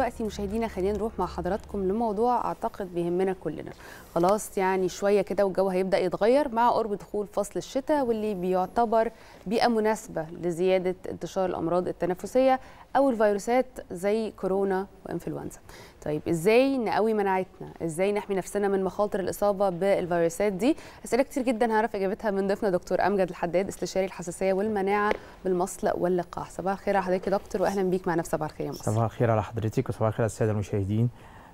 دلوقتي مشاهدينا خلينا نروح مع حضراتكم لموضوع اعتقد بيهمنا كلنا خلاص يعني شويه كده والجو هيبدا يتغير مع قرب دخول فصل الشتاء واللي بيعتبر بيئه مناسبه لزياده انتشار الامراض التنفسيه او الفيروسات زي كورونا وانفلونزا طيب ازاي نقوي مناعتنا ازاي نحمي نفسنا من مخاطر الاصابه بالفيروسات دي اسئله كتير جدا هعرف اجابتها من ضيفنا دكتور امجد الحداد استشاري الحساسيه والمناعه بالمصل واللقاح صباح الخير على حضرتك يا دكتور واهلا بيك معنا في صباح الخير يا مصر صباح الخير على حضرتك وصباح الخير على الساده المشاهدين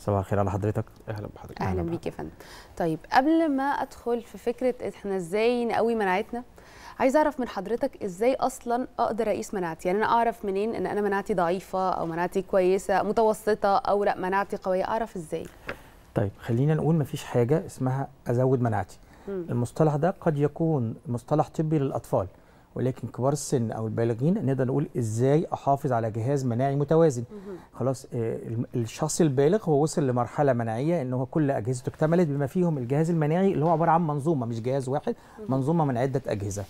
صباح الخير على حضرتك اهلا بحضرتك اهلا, أهلا بيك يا فندم طيب قبل ما ادخل في فكره احنا ازاي نقوي مناعتنا عايز اعرف من حضرتك ازاي اصلا اقدر اقيس مناعتي يعني انا اعرف منين ان انا مناعتي ضعيفه او مناعتي كويسه متوسطه او لا مناعتي قويه اعرف ازاي طيب خلينا نقول مفيش حاجه اسمها ازود مناعتي المصطلح ده قد يكون مصطلح طبي للاطفال ولكن كبار السن او البالغين نقدر نقول ازاي احافظ على جهاز مناعي متوازن خلاص آه، الشخص البالغ هو وصل لمرحله مناعيه ان هو كل اجهزته اكتملت بما فيهم الجهاز المناعي اللي هو عباره عن منظومه مش جهاز واحد منظومه من عده اجهزه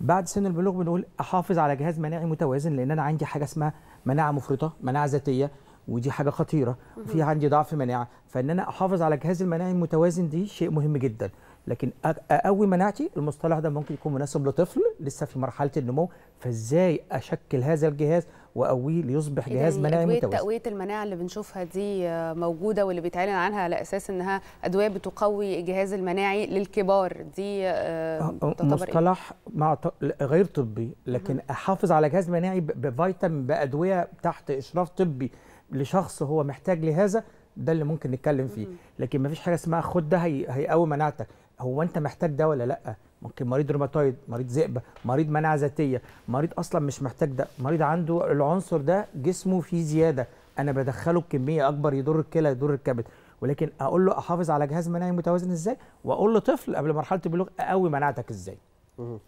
بعد سن البلوغ بنقول احافظ على جهاز مناعي متوازن لان انا عندي حاجه اسمها مناعه مفرطه مناعه ذاتيه ودي حاجه خطيره وفي عندي ضعف مناعه فان انا احافظ على جهاز المناعي المتوازن دي شيء مهم جدا لكن اقوي مناعتي المصطلح ده ممكن يكون مناسب لطفل لسه في مرحله النمو فازاي اشكل هذا الجهاز واقويه ليصبح إيه جهاز مناعي متوازن تقويه المناعه اللي بنشوفها دي آه، موجوده واللي بيتعلن عنها على اساس انها ادويه بتقوي الجهاز المناعي للكبار دي آه، آه، إيه؟ مصطلح مع غير طبي لكن احافظ على جهاز مناعي بفيتامين بادويه تحت اشراف طبي لشخص هو محتاج لهذا ده اللي ممكن نتكلم فيه لكن ما فيش حاجه اسمها خد ده هيقوي مناعتك هو انت محتاج ده ولا لا ممكن مريض روماتويد مريض ذئبه مريض مناعه ذاتيه مريض اصلا مش محتاج ده مريض عنده العنصر ده جسمه فيه زياده انا بدخله بكميه اكبر يضر الكلى يضر الكبد ولكن اقول له احافظ على جهاز مناعي متوازن ازاي واقول لطفل قبل مرحله البلوغ اقوي مناعتك ازاي طب,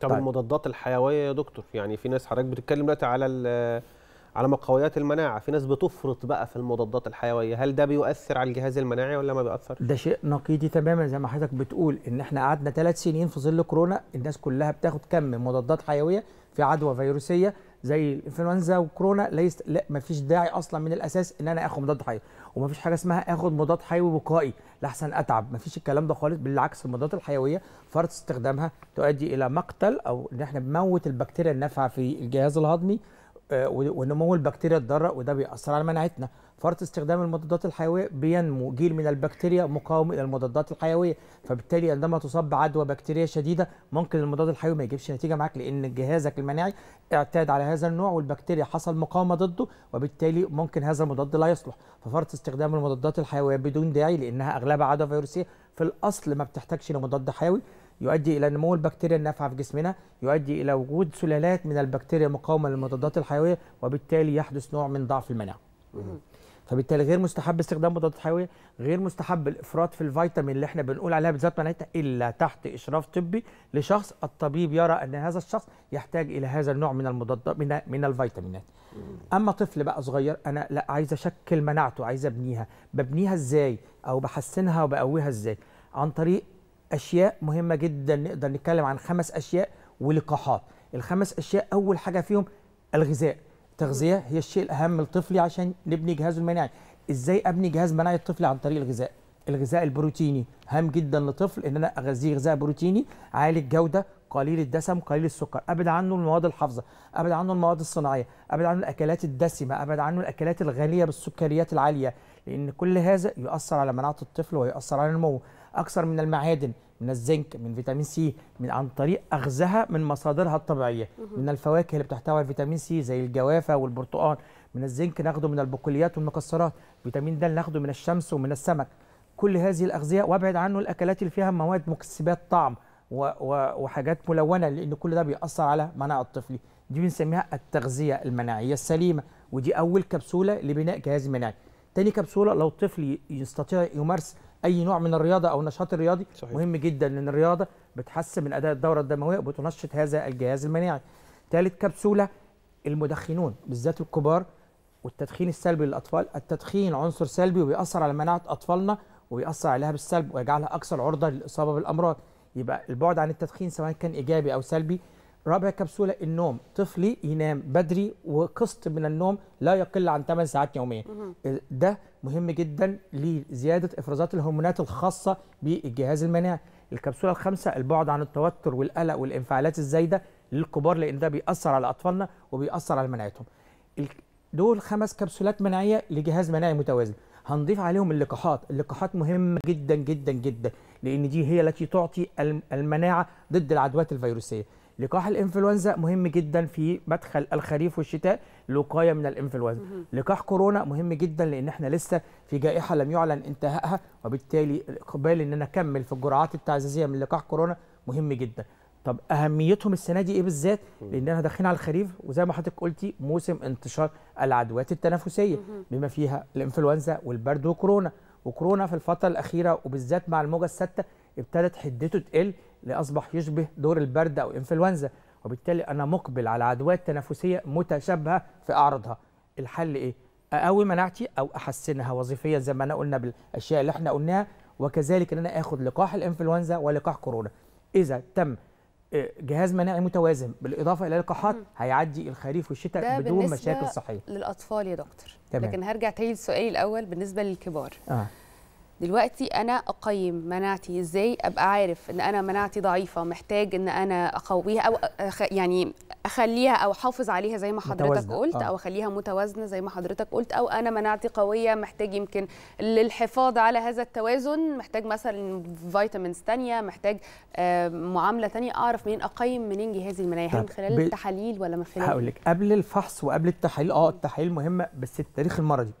طب المضادات الحيويه يا دكتور يعني في ناس حضرتك بتتكلم دلوقتي على على مقويات المناعه في ناس بتفرط بقى في المضادات الحيويه هل ده بيؤثر على الجهاز المناعي ولا ما بيؤثر ده شيء نقيضي تماما زي ما حضرتك بتقول ان احنا قعدنا ثلاث سنين في ظل كورونا الناس كلها بتاخد كم من مضادات حيويه في عدوى فيروسيه زي الانفلونزا وكورونا ليس لا مفيش داعي اصلا من الاساس ان انا اخد مضاد حيوي ومفيش حاجه اسمها اخد مضاد حيوي وقائي لاحسن اتعب مفيش الكلام ده خالص بالعكس المضادات الحيويه فرط استخدامها تؤدي الى مقتل او ان احنا بنموت البكتيريا النافعه في الجهاز الهضمي آه، ونمو البكتيريا الضاره وده بيأثر على مناعتنا فرط استخدام المضادات الحيويه بينمو جيل من البكتيريا مقاوم الى المضادات الحيويه فبالتالي عندما تصاب بعدوى بكتيريه شديده ممكن المضاد الحيوي ما يجيبش نتيجه معاك لان جهازك المناعي اعتاد على هذا النوع والبكتيريا حصل مقاومه ضده وبالتالي ممكن هذا المضاد لا يصلح ففرط استخدام المضادات الحيويه بدون داعي لانها اغلبها عدوى فيروسيه في الاصل ما بتحتاجش لمضاد حيوي يؤدي الى نمو البكتيريا النافعه في جسمنا يؤدي الى وجود سلالات من البكتيريا المقاومه للمضادات الحيويه وبالتالي يحدث نوع من ضعف المناعه فبالتالي غير مستحب استخدام مضادات حيويه غير مستحب الافراط في الفيتامين اللي احنا بنقول عليها بذات مناعتها الا تحت اشراف طبي لشخص الطبيب يرى ان هذا الشخص يحتاج الى هذا النوع من المضادات من, من الفيتامينات اما طفل بقى صغير انا لا عايز اشكل مناعته عايز ابنيها ببنيها ازاي او بحسنها وبقويها ازاي عن طريق اشياء مهمه جدا نقدر نتكلم عن خمس اشياء ولقاحات الخمس اشياء اول حاجه فيهم الغذاء التغذيه هي الشيء الاهم لطفلي عشان نبني جهازه المناعي ازاي ابني جهاز مناعي الطفل عن طريق الغذاء الغذاء البروتيني هام جدا لطفل ان انا اغذيه غذاء بروتيني عالي الجوده قليل الدسم قليل السكر ابعد عنه المواد الحافظه ابعد عنه المواد الصناعيه ابعد عنه الاكلات الدسمه ابعد عنه الاكلات الغنيه بالسكريات العاليه لان كل هذا يؤثر على مناعه الطفل ويؤثر على نموه اكثر من المعادن من الزنك من فيتامين سي من عن طريق اخذها من مصادرها الطبيعيه من الفواكه اللي بتحتوي فيتامين سي زي الجوافه والبرتقال من الزنك ناخده من البقوليات والمكسرات فيتامين د ناخده من الشمس ومن السمك كل هذه الاغذيه وابعد عنه الاكلات اللي فيها مواد مكسبات طعم و و وحاجات ملونه لان كل ده بيأثر على مناعه الطفل دي بنسميها التغذيه المناعيه السليمه ودي اول كبسوله لبناء جهاز مناعي تاني كبسوله لو الطفل يستطيع يمارس اي نوع من الرياضه او النشاط الرياضي صحيح. مهم جدا لان الرياضه بتحسن من اداء الدوره الدمويه وبتنشط هذا الجهاز المناعي ثالث كبسوله المدخنون بالذات الكبار والتدخين السلبي للاطفال التدخين عنصر سلبي وبيأثر على مناعه اطفالنا وبيأثر عليها بالسلب ويجعلها اكثر عرضه للاصابه بالامراض يبقى البعد عن التدخين سواء كان ايجابي او سلبي رابع كبسولة النوم طفلي ينام بدري وقسط من النوم لا يقل عن 8 ساعات يوميا ده مهم جدا لزيادة إفرازات الهرمونات الخاصة بالجهاز المناعي الكبسولة الخامسة البعد عن التوتر والقلق والانفعالات الزايدة للكبار لأن ده بيأثر على أطفالنا وبيأثر على مناعتهم دول خمس كبسولات مناعية لجهاز مناعي متوازن هنضيف عليهم اللقاحات اللقاحات مهمة جدا جدا جدا لأن دي هي التي تعطي المناعة ضد العدوات الفيروسية لقاح الانفلونزا مهم جدا في مدخل الخريف والشتاء للوقايه من الانفلونزا لقاح كورونا مهم جدا لان احنا لسه في جائحه لم يعلن انتهائها وبالتالي الاقبال ان انا اكمل في الجرعات التعزيزيه من لقاح كورونا مهم جدا طب اهميتهم السنه دي ايه بالذات لان احنا داخلين على الخريف وزي ما حضرتك قلتي موسم انتشار العدوات التنافسيه بما فيها الانفلونزا والبرد وكورونا وكورونا في الفتره الاخيره وبالذات مع الموجه السادسه ابتدت حدته تقل لأصبح يشبه دور البرد أو إنفلونزا وبالتالي أنا مقبل على عدوات تنافسية متشابهة في أعراضها الحل إيه؟ أقوي مناعتي أو أحسنها وظيفيا زي ما أنا قلنا بالأشياء اللي إحنا قلناها وكذلك إن أنا آخد لقاح الإنفلونزا ولقاح كورونا إذا تم آه، جهاز مناعي متوازن بالاضافه الى اللقاحات هيعدي الخريف والشتاء بدون مشاكل صحيه للاطفال يا دكتور تمام. لكن هرجع تاني للسؤال الاول بالنسبه للكبار آه. دلوقتي انا اقيم مناعتي ازاي ابقى عارف ان انا مناعتي ضعيفه محتاج ان انا اقويها او أخ يعني اخليها او احافظ عليها زي ما حضرتك متوزنة. قلت آه. او اخليها متوازنه زي ما حضرتك قلت او انا مناعتي قويه محتاج يمكن للحفاظ على هذا التوازن محتاج مثلا فيتامينز ثانيه محتاج معامله ثانيه اعرف منين اقيم منين جهازي المناعي هل من خلال ب... التحاليل ولا من خلال هقول لك قبل الفحص وقبل التحاليل اه التحاليل مهمه بس التاريخ المرضي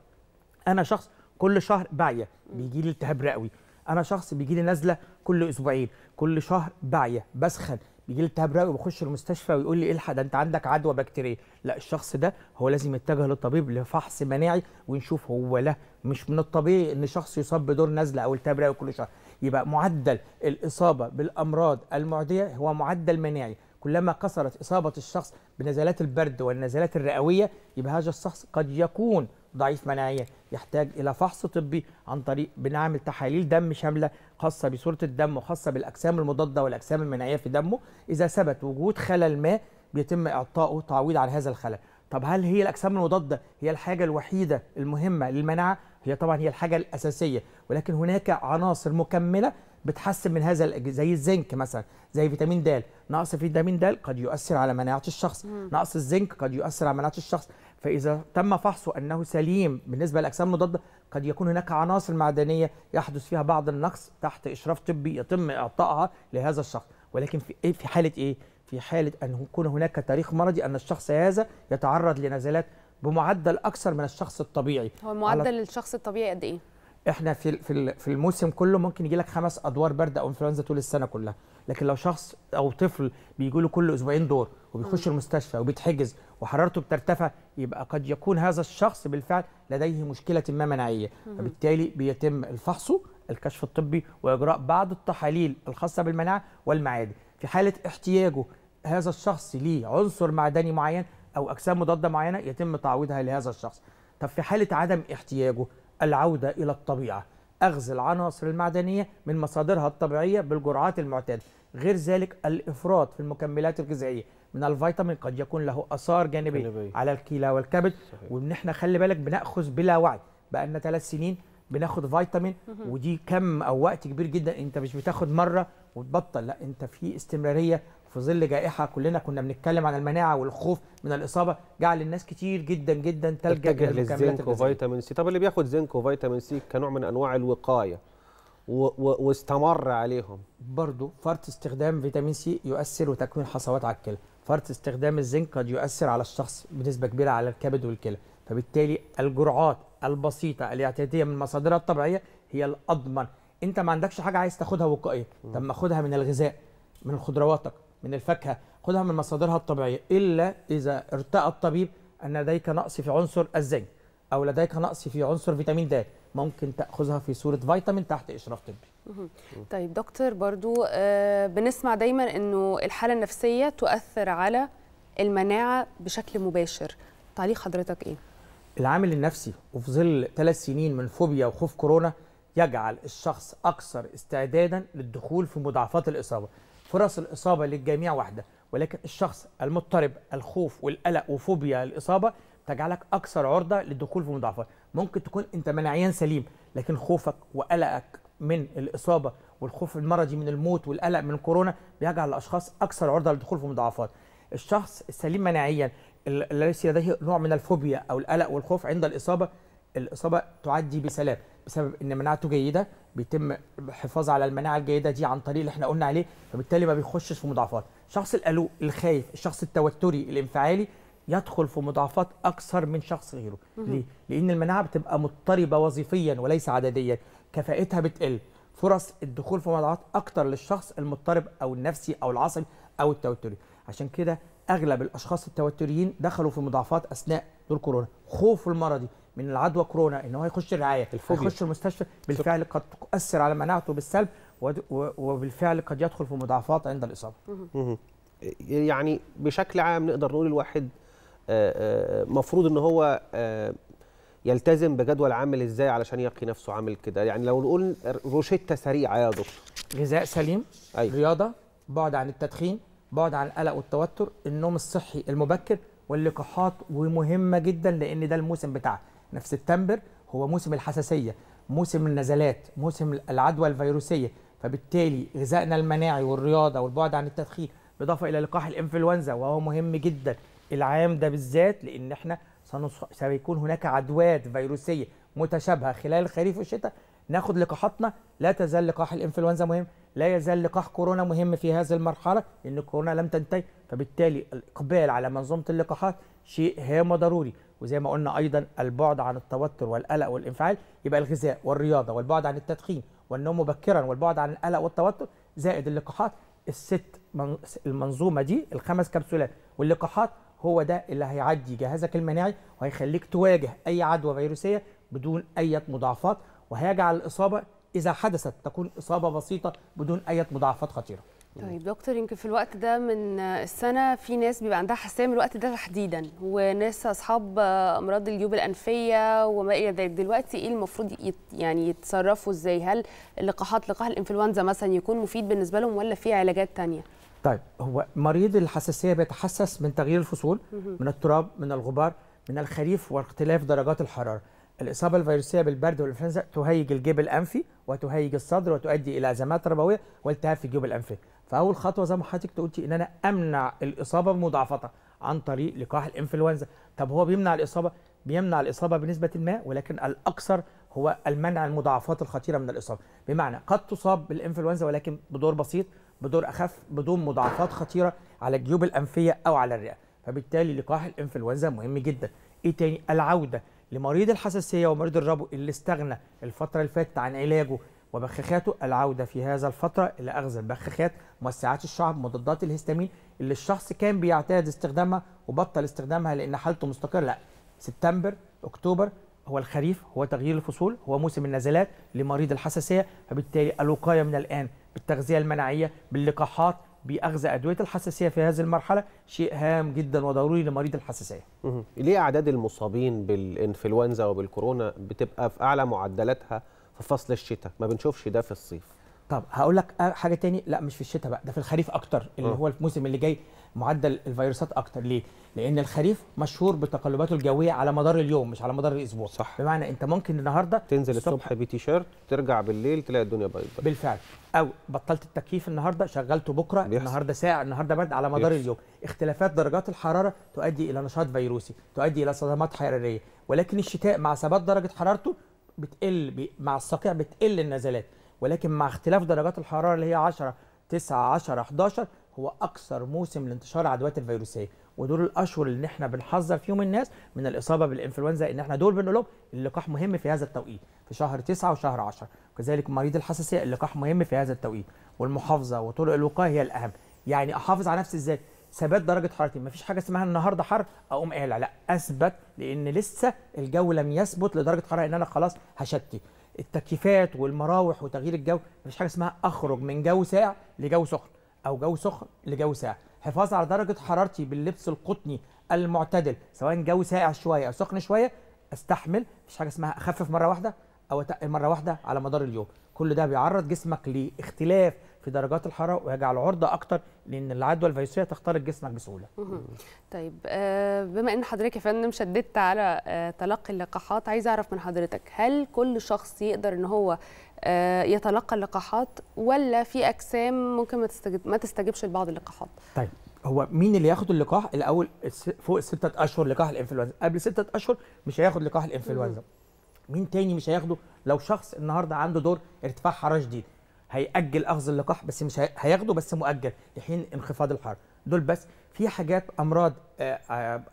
انا شخص كل شهر بعيه بيجي لي التهاب رئوي انا شخص بيجي لي نزله كل اسبوعين كل شهر بعيه بسخن بيجي لي التهاب رئوي بخش المستشفى ويقول لي الحق ده انت عندك عدوى بكتيريه لا الشخص ده هو لازم يتجه للطبيب لفحص مناعي ونشوف هو لا مش من الطبيعي ان شخص يصاب بدور نزله او التهاب رئوي كل شهر يبقى معدل الاصابه بالامراض المعديه هو معدل مناعي كلما كثرت اصابه الشخص بنزلات البرد والنزلات الرئويه يبقى هذا الشخص قد يكون ضعيف مناعيا يحتاج الى فحص طبي عن طريق بنعمل تحاليل دم شامله خاصه بصوره الدم وخاصه بالاجسام المضاده والاجسام المناعيه في دمه اذا ثبت وجود خلل ما بيتم اعطائه تعويض عن هذا الخلل طب هل هي الاجسام المضاده هي الحاجه الوحيده المهمه للمناعه هي طبعا هي الحاجه الاساسيه ولكن هناك عناصر مكمله بتحسن من هذا زي الزنك مثلا زي فيتامين د نقص فيتامين د قد يؤثر على مناعه الشخص مم. نقص الزنك قد يؤثر على مناعه الشخص فاذا تم فحصه انه سليم بالنسبه للاجسام المضاده قد يكون هناك عناصر معدنيه يحدث فيها بعض النقص تحت اشراف طبي يتم اعطائها لهذا الشخص ولكن في إيه في حاله ايه في حاله ان يكون هناك تاريخ مرضي ان الشخص هذا يتعرض لنزلات بمعدل اكثر من الشخص الطبيعي هو معدل على... الشخص الطبيعي قد ايه احنا في في الموسم كله ممكن يجي لك خمس ادوار برد او انفلونزا طول السنه كلها لكن لو شخص او طفل بيجي له كل اسبوعين دور وبيخش المستشفى وبيتحجز وحرارته بترتفع يبقى قد يكون هذا الشخص بالفعل لديه مشكله ما مناعيه فبالتالي بيتم الفحص الكشف الطبي واجراء بعض التحاليل الخاصه بالمناعه والمعادن في حاله احتياجه هذا الشخص لعنصر معدني معين او اجسام مضاده معينه يتم تعويضها لهذا الشخص طب في حاله عدم احتياجه العودة إلى الطبيعة أخذ العناصر المعدنية من مصادرها الطبيعية بالجرعات المعتادة غير ذلك الإفراط في المكملات الغذائية من الفيتامين قد يكون له آثار جانبية جانبي. على الكلى والكبد وإن إحنا خلي بالك بنأخذ بلا وعي بقالنا ثلاث سنين بناخد فيتامين ودي كم او وقت كبير جدا انت مش بتاخد مره وتبطل لا انت في استمراريه في ظل جائحه كلنا كنا بنتكلم عن المناعه والخوف من الاصابه جعل الناس كتير جدا جدا تلجا للزنك وفيتامين سي طب اللي بياخد زنك وفيتامين سي كنوع من انواع الوقايه و و واستمر عليهم برضه فرط استخدام فيتامين سي يؤثر وتكوين حصوات على الكلى فرط استخدام الزنك قد يؤثر على الشخص بنسبه كبيره على الكبد والكلى فبالتالي الجرعات البسيطه الاعتياديه من مصادرها الطبيعيه هي الاضمن انت ما عندكش حاجه عايز تاخدها وقائيه طب ما خدها من الغذاء من خضرواتك من الفاكهة خدها من مصادرها الطبيعية إلا إذا ارتأى الطبيب أن لديك نقص في عنصر الزنك أو لديك نقص في عنصر فيتامين د ممكن تاخذها في صوره فيتامين تحت اشراف طبي طيب دكتور برضو آه، بنسمع دايما انه الحاله النفسيه تؤثر على المناعه بشكل مباشر تعليق حضرتك ايه العامل النفسي وفي ظل ثلاث سنين من فوبيا وخوف كورونا يجعل الشخص اكثر استعدادا للدخول في مضاعفات الاصابه فرص الإصابة للجميع واحدة ولكن الشخص المضطرب الخوف والقلق وفوبيا الإصابة تجعلك أكثر عرضة للدخول في مضاعفات ممكن تكون أنت مناعيا سليم لكن خوفك وقلقك من الإصابة والخوف المرضي من الموت والقلق من الكورونا بيجعل الأشخاص أكثر عرضة للدخول في مضاعفات الشخص السليم مناعيا ليس لديه نوع من الفوبيا أو القلق والخوف عند الإصابة الاصابه تعدي بسلام بسبب ان مناعته جيده بيتم الحفاظ على المناعه الجيده دي عن طريق اللي احنا قلنا عليه فبالتالي ما بيخشش في مضاعفات الشخص القلق الخايف الشخص التوتري الانفعالي يدخل في مضاعفات اكثر من شخص غيره ليه لان المناعه بتبقى مضطربه وظيفيا وليس عدديا كفاءتها بتقل فرص الدخول في مضاعفات اكثر للشخص المضطرب او النفسي او العصبي او التوتري عشان كده اغلب الاشخاص التوتريين دخلوا في مضاعفات اثناء دور كورونا خوف المرضي من العدوى كورونا ان هو يخش رعايه الفوبيا يخش المستشفى بالفعل قد تؤثر على مناعته بالسلب وبالفعل قد يدخل في مضاعفات عند الاصابه يعني بشكل عام نقدر نقول الواحد آه، آه، مفروض ان هو آه، يلتزم بجدول عامل ازاي علشان يقي نفسه عامل كده يعني لو نقول روشته سريعه يا دكتور غذاء سليم أي. أيوة. رياضه بعد عن التدخين بعد عن القلق والتوتر النوم الصحي المبكر واللقاحات ومهمه جدا لان ده الموسم بتاعها في سبتمبر هو موسم الحساسيه موسم النزلات موسم العدوى الفيروسيه فبالتالي غذائنا المناعي والرياضه والبعد عن التدخين بالاضافه الى لقاح الانفلونزا وهو مهم جدا العام ده بالذات لان احنا سيكون هناك عدوات فيروسيه متشابهه خلال الخريف والشتاء ناخد لقاحاتنا لا تزال لقاح الانفلونزا مهم لا يزال لقاح كورونا مهم في هذه المرحله لان كورونا لم تنتهي فبالتالي الاقبال على منظومه اللقاحات شيء هام وضروري وزي ما قلنا ايضا البعد عن التوتر والقلق والانفعال يبقى الغذاء والرياضه والبعد عن التدخين والنوم مبكرا والبعد عن القلق والتوتر زائد اللقاحات الست المنظومه دي الخمس كبسولات واللقاحات هو ده اللي هيعدي جهازك المناعي وهيخليك تواجه اي عدوى فيروسيه بدون اي مضاعفات وهيجعل الاصابه اذا حدثت تكون اصابه بسيطه بدون اي مضاعفات خطيره طيب دكتور يمكن في الوقت ده من السنه في ناس بيبقى عندها حساسيه من الوقت ده تحديدا وناس اصحاب امراض الجيوب الانفيه وما الى ذلك دلوقتي ايه المفروض يعني يتصرفوا ازاي هل اللقاحات لقاح الانفلونزا مثلا يكون مفيد بالنسبه لهم ولا في علاجات ثانيه طيب هو مريض الحساسيه بيتحسس من تغيير الفصول من التراب من الغبار من الخريف واختلاف درجات الحراره الإصابة الفيروسية بالبرد والإنفلونزا تهيج الجيب الأنفي وتهيج الصدر وتؤدي إلى أزمات ربوية والتهاب في الجيوب الأنفية فاول خطوه زي ما حضرتك قلتي ان انا امنع الاصابه بمضاعفتها عن طريق لقاح الانفلونزا طب هو بيمنع الاصابه بيمنع الاصابه بنسبه ما ولكن الاكثر هو المنع المضاعفات الخطيره من الاصابه بمعنى قد تصاب بالانفلونزا ولكن بدور بسيط بدور اخف بدون مضاعفات خطيره على الجيوب الانفيه او على الرئه فبالتالي لقاح الانفلونزا مهم جدا ايه تاني العوده لمريض الحساسيه ومريض الربو اللي استغنى الفتره اللي فاتت عن علاجه وبخاخاته العودة في هذا الفترة إلى أخذ البخاخات موسعات الشعب مضادات الهستامين اللي الشخص كان بيعتاد استخدامها وبطل استخدامها لأن حالته مستقرة لا سبتمبر أكتوبر هو الخريف هو تغيير الفصول هو موسم النزلات لمريض الحساسية فبالتالي الوقاية من الآن بالتغذية المناعية باللقاحات باخذ ادويه الحساسيه في هذه المرحله شيء هام جدا وضروري لمريض الحساسيه. ليه اعداد المصابين بالانفلونزا وبالكورونا بتبقى في اعلى معدلاتها في فصل الشتاء ما بنشوفش ده في الصيف طب هقول لك آه، حاجه تاني لا مش في الشتاء بقى ده في الخريف اكتر اللي م. آه. هو الموسم اللي جاي معدل الفيروسات اكتر ليه لان الخريف مشهور بتقلباته الجويه على مدار اليوم مش على مدار الاسبوع صح بمعنى انت ممكن النهارده تنزل الصبح بتيشيرت ترجع بالليل تلاقي الدنيا بيضاء بالفعل او بطلت التكييف النهارده شغلته بكره بيحصل. النهارده ساعه النهارده برد على مدار بيحصل. اليوم اختلافات درجات الحراره تؤدي الى نشاط فيروسي تؤدي الى صدمات حراريه ولكن الشتاء مع ثبات درجه حرارته بتقل مع الصقيع بتقل النزلات ولكن مع اختلاف درجات الحراره اللي هي 10 9 10 11 هو اكثر موسم لانتشار عدوات الفيروسيه ودول الاشهر اللي احنا بنحذر فيهم الناس من الاصابه بالانفلونزا ان احنا دول بنقول لهم اللقاح مهم في هذا التوقيت في شهر 9 وشهر 10 وكذلك مريض الحساسيه اللقاح مهم في هذا التوقيت والمحافظه وطرق الوقايه هي الاهم يعني احافظ على نفسي ازاي ثبات درجه حرارتي مفيش حاجه اسمها النهارده حر اقوم قالع لا اثبت لان لسه الجو لم يثبت لدرجه حراره ان انا خلاص هشتي التكييفات والمراوح وتغيير الجو مفيش حاجه اسمها اخرج من جو ساقع لجو سخن او جو سخن لجو ساقع حفاظ على درجه حرارتي باللبس القطني المعتدل سواء جو ساقع شويه او سخن شويه استحمل مفيش حاجه اسمها اخفف مره واحده او اتقل مره واحده على مدار اليوم كل ده بيعرض جسمك لاختلاف في درجات الحراره ويجعله عرضه اكتر لان العدوى الفيروسيه تخترق جسمك بسهوله. طيب آه، بما ان حضرتك يا فندم شددت على آه، تلقي اللقاحات عايز اعرف من حضرتك هل كل شخص يقدر ان هو آه، يتلقى اللقاحات ولا في اجسام ممكن ما تستجب ما تستجبش لبعض اللقاحات؟ طيب هو مين اللي ياخد اللقاح الاول فوق الستة اشهر لقاح الانفلونزا قبل ستة اشهر مش هياخد لقاح الانفلونزا مين تاني مش هياخده لو شخص النهارده عنده دور ارتفاع حراره شديد هيأجل أخذ اللقاح بس مش هياخده بس مؤجل لحين انخفاض الحر دول بس في حاجات أمراض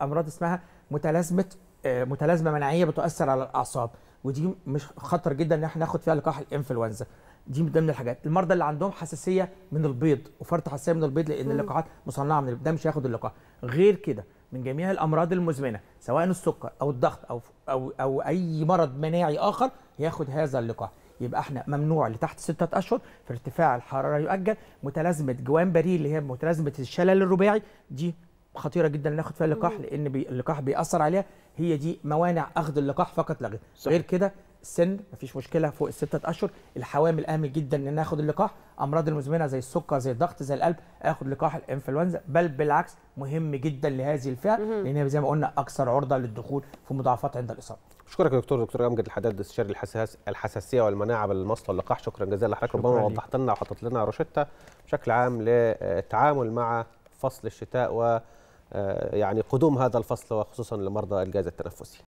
أمراض اسمها متلازمة متلازمة مناعية بتؤثر على الأعصاب ودي مش خطر جدا ان احنا ناخد فيها لقاح الانفلونزا دي من ضمن الحاجات المرضى اللي عندهم حساسيه من البيض وفرط حساسيه من البيض لان اللقاحات مصنعه من البيض ده مش هياخد اللقاح غير كده من جميع الامراض المزمنه سواء السكر او الضغط او او او اي مرض مناعي اخر ياخد هذا اللقاح يبقى احنا ممنوع لتحت ستة اشهر في ارتفاع الحراره يؤجل متلازمه جوان بري اللي هي متلازمه الشلل الرباعي دي خطيره جدا ناخد فيها اللقاح لان بي اللقاح بيأثر عليها هي دي موانع اخذ اللقاح فقط لا غير غير كده السن مفيش مشكله فوق الستة اشهر الحوامل امن جدا ان ناخد اللقاح امراض المزمنه زي السكر زي الضغط زي القلب اخد لقاح الانفلونزا بل بالعكس مهم جدا لهذه الفئه لان زي ما قلنا اكثر عرضه للدخول في مضاعفات عند الاصابه اشكرك يا دكتور دكتور امجد الحداد استشاري الحساس الحساسيه والمناعه بالمصل اللقاح شكرا جزيلا لحضرتك ربما وضحت لنا وحطت لنا روشته بشكل عام للتعامل مع فصل الشتاء و آه، يعني قدوم هذا الفصل وخصوصا لمرضى الجهاز التنفسي